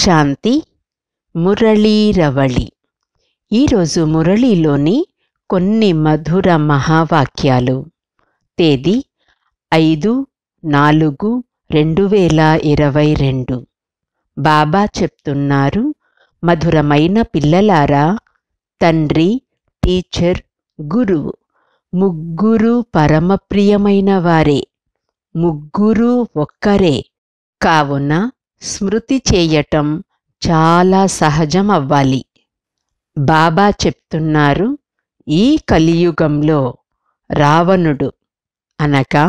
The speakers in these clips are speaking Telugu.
శాంతి మురళీరవళి ఈరోజు మురళీలోని కొన్ని మధుర మహావాక్యాలు తేదీ ఐదు నాలుగు రెండు వేల ఇరవై రెండు బాబా చెప్తున్నారు మధురమైన పిల్లలారా తండ్రి టీచర్ గురువు ముగ్గురు పరమప్రియమైన వారే ముగ్గురు ఒక్కరే కావున స్మృతి చేయటం చాలా సహజం అవ్వాలి బాబా చెప్తున్నారు ఈ కలియుగంలో రావణుడు అనగా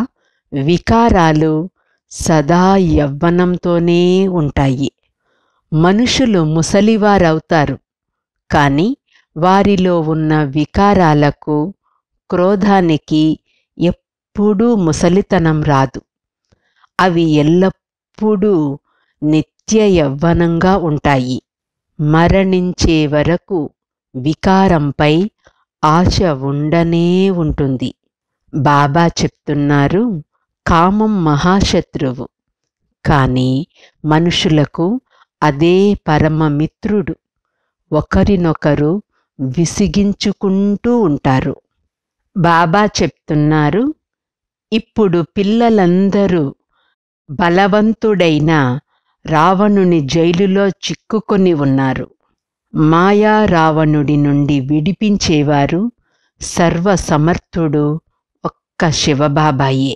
వికారాలు సదా యవ్వనంతోనే ఉంటాయి మనుషులు ముసలివారవుతారు కానీ వారిలో ఉన్న వికారాలకు క్రోధానికి ఎప్పుడూ ముసలితనం రాదు అవి ఎల్లప్పుడూ నిత్య యవ్వనంగా ఉంటాయి మరణించే వరకు వికారంపై ఆశ ఉండనే ఉంటుంది బాబా చెప్తున్నారు కామం మహాశత్రువు కానీ మనుషులకు అదే పరమమిత్రుడు ఒకరినొకరు విసిగించుకుంటూ ఉంటారు బాబా చెప్తున్నారు ఇప్పుడు పిల్లలందరూ బలవంతుడైన రావణుని జైలులో చిక్కుకొని ఉన్నారు మాయా రావణుడి నుండి విడిపించేవారు సర్వసమర్థుడు ఒక్క శివబాబాయే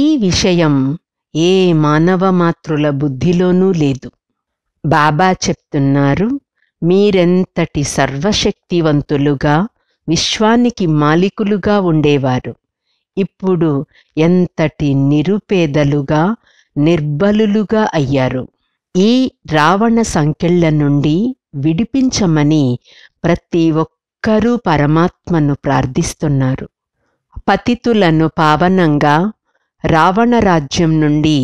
ఈ విషయం ఏ మానవ మాత్రుల బుద్ధిలోనూ లేదు బాబా చెప్తున్నారు మీరెంతటి సర్వశక్తివంతులుగా విశ్వానికి మాలికులుగా ఉండేవారు ఇప్పుడు ఎంతటి నిరుపేదలుగా నిర్బలులుగా అయ్యారు ఈ రావణ సంఖ్యల నుండి విడిపించమని ప్రతి ఒక్కరూ పరమాత్మను ప్రార్థిస్తున్నారు పతితులను పావనంగా రావణ రాజ్యం నుండి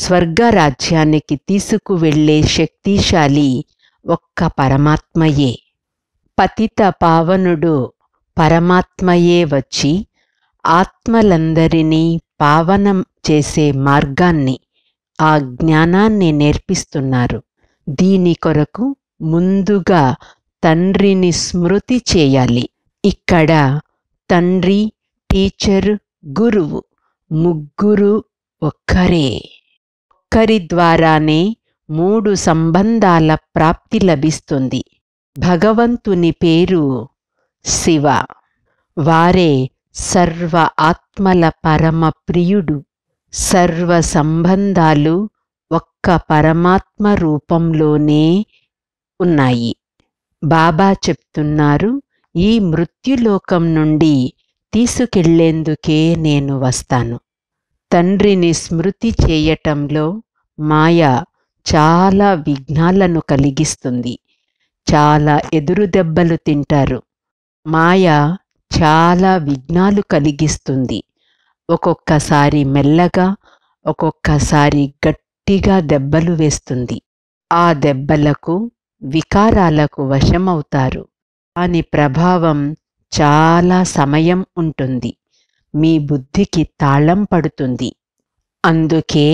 స్వర్గరాజ్యానికి తీసుకువెళ్లే శక్తిశాలి ఒక్క పరమాత్మయే పతిత పావనుడు పరమాత్మయే వచ్చి ఆత్మలందరినీ పావనం చేసే మార్గాన్ని ఆ జ్ఞానాన్ని నేర్పిస్తున్నారు దీని కొరకు ముందుగా తండ్రిని స్మృతి చేయాలి ఇక్కడ తండ్రి టీచర్ గురువు ముగ్గురు ఒక్కరే ఒక్కరి ద్వారానే మూడు సంబంధాల ప్రాప్తి లభిస్తుంది భగవంతుని పేరు శివ వారే సర్వ ఆత్మల పరమ ప్రియుడు సర్వ సంబంధాలు ఒక్క పరమాత్మ రూపంలోనే ఉన్నాయి బాబా చెప్తున్నారు ఈ మృత్యులోకం నుండి తీసుకెళ్లేందుకే నేను వస్తాను తండ్రిని స్మృతి చేయటంలో మాయ చాలా విఘ్నాలను కలిగిస్తుంది చాలా ఎదురు దెబ్బలు తింటారు మాయ చాలా విఘ్నాలు కలిగిస్తుంది ఒక్కొక్కసారి మెల్లగా ఒక్కొక్కసారి గట్టిగా దెబ్బలు వేస్తుంది ఆ దెబ్బలకు వికారాలకు వశమవుతారు దాని ప్రభావం చాలా సమయం ఉంటుంది మీ బుద్ధికి తాళం పడుతుంది అందుకే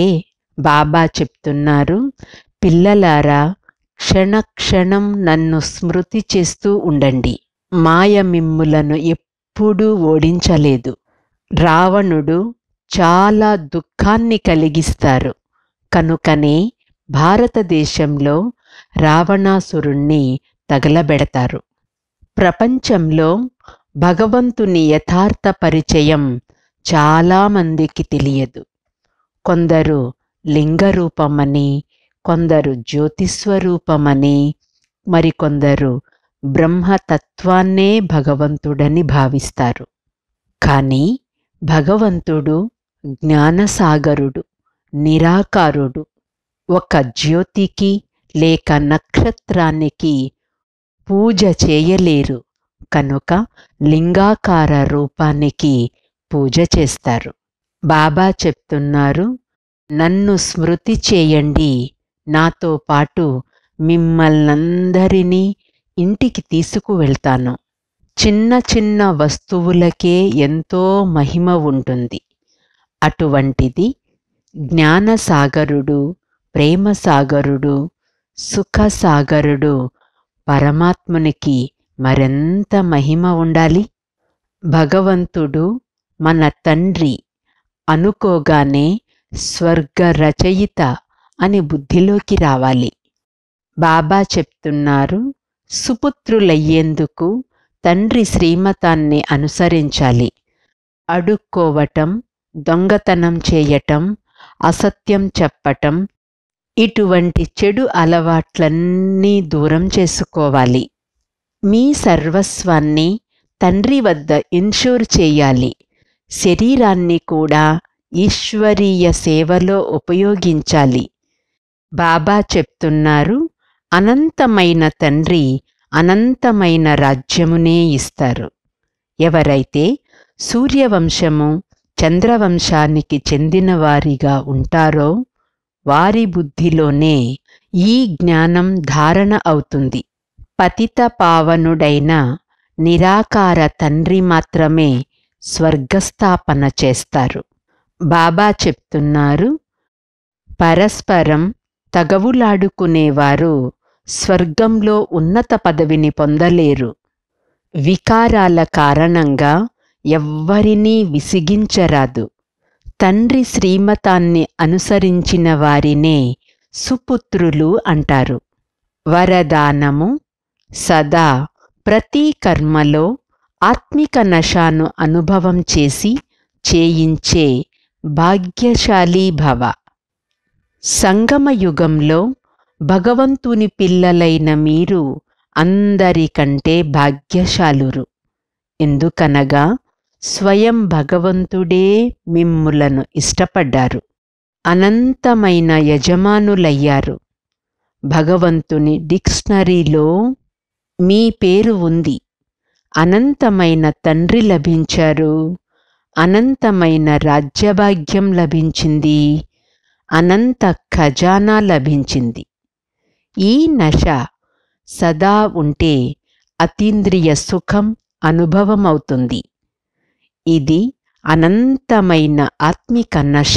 బాబా చెప్తున్నారు పిల్లలారా క్షణక్షణం నన్ను స్మృతి చేస్తూ ఉండండి మాయ మిమ్ములను ఎప్పుడూ ఓడించలేదు రావణుడు చాలా దుఃఖాన్ని కలిగిస్తారు కనుకనే భారతదేశంలో రావణాసురుణ్ణి తగలబెడతారు ప్రపంచంలో భగవంతుని యథార్థ పరిచయం చాలామందికి తెలియదు కొందరు లింగరూపమని కొందరు జ్యోతిస్వరూపమని మరికొందరు బ్రహ్మతత్వాన్నే భగవంతుడని భావిస్తారు కానీ భగవంతుడు జ్ఞానసాగరుడు నిరాకారుడు ఒక జ్యోతికి లేక నక్షత్రానికి పూజ చేయలేరు కనుక లింగాకార రూపానికి పూజ చేస్తారు బాబా చెప్తున్నారు నన్ను స్మృతి చేయండి నాతో పాటు మిమ్మల్నందరినీ ఇంటికి తీసుకువెళ్తాను చిన్న చిన్న వస్తువులకే ఎంతో మహిమ ఉంటుంది అటువంటిది జ్ఞానసాగరుడు ప్రేమసాగరుడు సుఖసాగరుడు పరమాత్మునికి మరెంత మహిమ ఉండాలి భగవంతుడు మన తండ్రి అనుకోగానే స్వర్గ రచయిత అని బుద్ధిలోకి రావాలి బాబా చెప్తున్నారు సుపుత్రులయ్యేందుకు తండ్రి శ్రీమతాన్ని అనుసరించాలి అడుక్కోవటం దొంగతనం చేయటం అసత్యం చెప్పటం ఇటువంటి చెడు అలవాట్లన్నీ దూరం చేసుకోవాలి మీ సర్వస్వాన్ని తండ్రి వద్ద ఇన్షూర్ చేయాలి శరీరాన్ని కూడా ఈశ్వరీయ సేవలో ఉపయోగించాలి బాబా చెప్తున్నారు అనంతమైన తండ్రి అనంతమైన రాజ్యమునే ఇస్తారు ఎవరైతే సూర్యవంశము చంద్రవంశానికి చెందినవారిగా ఉంటారో వారి బుద్ధిలోనే ఈ జ్ఞానం ధారణ అవుతుంది పతిత పావనుడైన నిరాకార తండ్రి మాత్రమే స్వర్గస్థాపన చేస్తారు బాబా చెప్తున్నారు పరస్పరం తగవులాడుకునేవారు స్వర్గంలో ఉన్నత పదవిని పొందలేరు వికారాల కారణంగా ఎవ్వరినీ విసిగించరాదు తండ్రి శ్రీమతాన్ని అనుసరించిన వారినే సుపుత్రులు అంటారు వరదానము సదా ప్రతి కర్మలో ఆత్మిక నశాను అనుభవం చేసి చేయించే భాగ్యశాలీ భవ సంగమయుగంలో భగవంతుని పిల్లలైన మీరు అందరికంటే భాగ్యశాలురు ఎందుకనగా స్వయం భగవంతుడే మిమ్ములను ఇష్టపడ్డారు అనంతమైన యజమానులయ్యారు భగవంతుని డిక్షనరీలో మీ పేరు ఉంది అనంతమైన తండ్రి లభించారు అనంతమైన రాజ్యభాగ్యం లభించింది అనంత ఖజానా లభించింది ఈ నశ సదా ఉంటే అతీంద్రియ సుఖం అనుభవమవుతుంది ఇది అనంతమైన ఆత్మిక నశ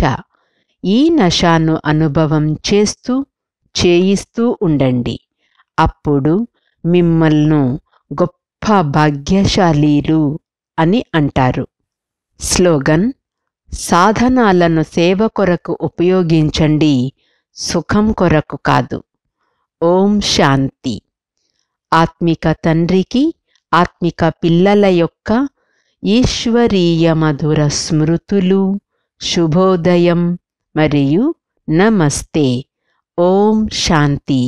ఈ నశాను అనుభవం చేస్తూ చేయిస్తూ ఉండండి అప్పుడు మిమ్మల్ను గొప్ప భాగ్యశాలీలు అని అంటారు స్లోగన్ సాధనాలను సేవ కొరకు ఉపయోగించండి సుఖం కొరకు కాదు ఓం శాంతి ఆత్మిక తండ్రికి ఆత్మిక పిల్లల యొక్క ఈశ్వరీయ మధుర స్మృతులు శుభోదయం మరియు నమస్తే ఓం శాంతి